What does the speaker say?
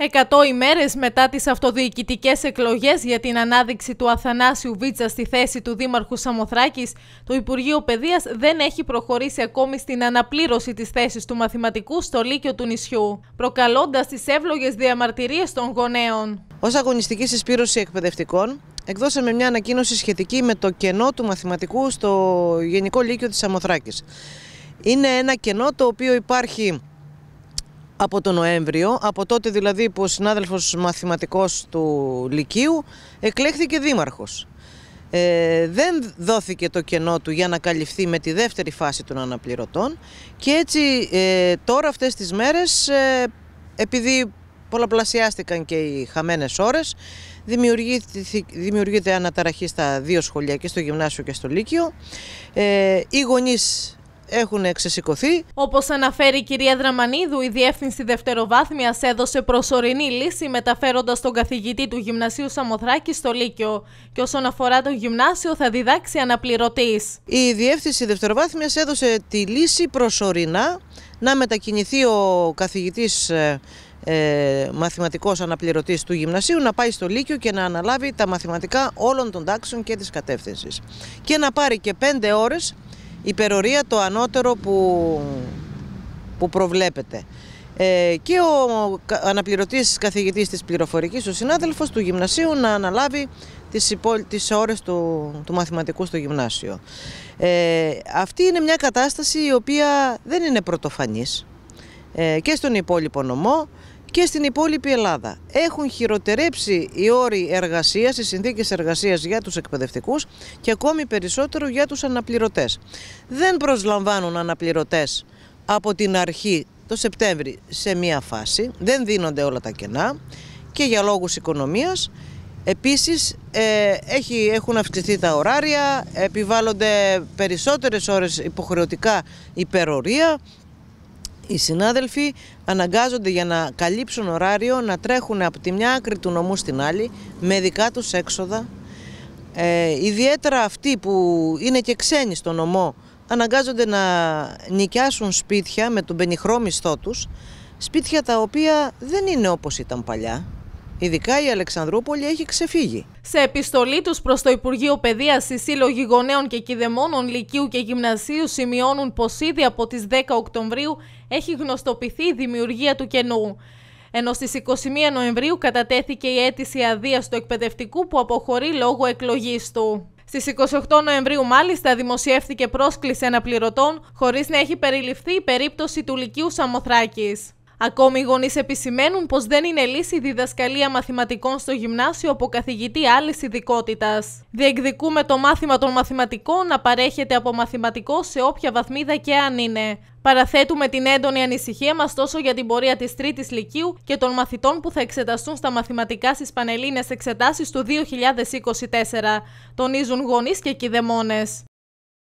Εκατό ημέρες μετά τις αυτοδιοικητικές εκλογές για την ανάδειξη του Αθανάσιου Βίτσα στη θέση του Δήμαρχου Σαμοθράκης, το Υπουργείο Παιδείας δεν έχει προχωρήσει ακόμη στην αναπλήρωση της θέσης του μαθηματικού στο Λύκειο του νησιού, προκαλώντας τις εύλογες διαμαρτυρίες των γονέων. Ως αγωνιστική συσπήρωση εκπαιδευτικών, εκδώσαμε μια ανακοίνωση σχετική με το κενό του μαθηματικού στο Γενικό Λύκειο της Σαμοθράκης. Είναι ένα κενό το οποίο υπάρχει από τον Νοέμβριο, από τότε δηλαδή που ο συνάδελφος μαθηματικός του Λυκείου εκλέχθηκε δήμαρχος. Ε, δεν δόθηκε το κενό του για να καλυφθεί με τη δεύτερη φάση των αναπληρωτών και έτσι ε, τώρα αυτές τις μέρες, ε, επειδή πολλαπλασιάστηκαν και οι χαμένες ώρες, δημιουργείται αναταραχή στα δύο σχολεία και στο γυμνάσιο και στο Λύκειο. Ε, οι γονείς έχουν ξεσηκωθεί. Όπως αναφέρει η κυρία Δραμανίδου, η διεύθυνση δευτεροβάθμιας έδωσε προσωρινή λύση μεταφέροντας τον καθηγητή του Γυμνασίου Σαμοθράκη στο Λύκειο. Και όσον αφορά το γυμνάσιο, θα διδάξει αναπληρωτής. Η διεύθυνση δευτεροβάθμιας έδωσε τη λύση προσωρινά να μετακινηθεί ο καθηγητής ε, ε, μαθηματικός αναπληρωτής του γυμνασίου να πάει στο Λύκειο και να αναλάβει τα μαθηματικά όλων των τάξεων και της κατεύθυνσης. Και να πάρει και πέντε ώρες η υπερορία το ανώτερο που, που προβλέπεται. Ε, και ο αναπληρωτής καθηγητής της πληροφορικής, ο συνάδελφος του γυμνασίου να αναλάβει τις, υπό, τις ώρες του, του μαθηματικού στο γυμνάσιο. Ε, αυτή είναι μια κατάσταση η οποία δεν είναι πρωτοφανής. Ε, και στον υπόλοιπο νομό και στην υπόλοιπη Ελλάδα. Έχουν χειροτερέψει οι όροι εργασίας, οι συνθήκες εργασίας για τους εκπαιδευτικούς και ακόμη περισσότερο για τους αναπληρωτές. Δεν προσλαμβάνουν αναπληρωτές από την αρχή το Σεπτέμβρη σε μία φάση, δεν δίνονται όλα τα κενά και για λόγους οικονομίας. Επίσης ε, έχει, έχουν αυξηθεί τα ωράρια, επιβάλλονται περισσότερες ώρες υποχρεωτικά υπερορία οι συνάδελφοι αναγκάζονται για να καλύψουν ωράριο να τρέχουν από τη μια άκρη του νομού στην άλλη με δικά τους έξοδα. Ε, ιδιαίτερα αυτοί που είναι και ξένοι στο νομό αναγκάζονται να νοικιάσουν σπίτια με τον πενιχρό μισθό τους, σπίτια τα οποία δεν είναι όπως ήταν παλιά. Ειδικά η Αλεξανδρούπολη έχει ξεφύγει. Σε επιστολή τους προς το Υπουργείο Παιδείας, οι Σύλλογοι Γονέων και Κυδεμόνων Λυκείου και Γυμνασίου σημειώνουν πως ήδη από τις 10 Οκτωβρίου έχει γνωστοποιηθεί η δημιουργία του κενού. Ενώ στις 21 Νοεμβρίου κατατέθηκε η αίτηση αδείας του εκπαιδευτικού που αποχωρεί λόγω εκλογής του. Στις 28 Νοεμβρίου μάλιστα δημοσιεύθηκε πρόσκληση αναπληρωτών χωρίς να έχει περιληφθεί η περίπτωση του Λυκείου Σαμοθράκης. Ακόμη οι γονείς επισημαίνουν πως δεν είναι λύση η διδασκαλία μαθηματικών στο γυμνάσιο από καθηγητή άλλης ειδικότητας. Διεκδικούμε το μάθημα των μαθηματικών να παρέχεται από μαθηματικό σε όποια βαθμίδα και αν είναι. Παραθέτουμε την έντονη ανησυχία μας τόσο για την πορεία της Τρίτης Λυκείου και των μαθητών που θα εξεταστούν στα μαθηματικά στις Πανελλήνες εξετάσεις του 2024, τονίζουν γονείς και κυδεμόνε.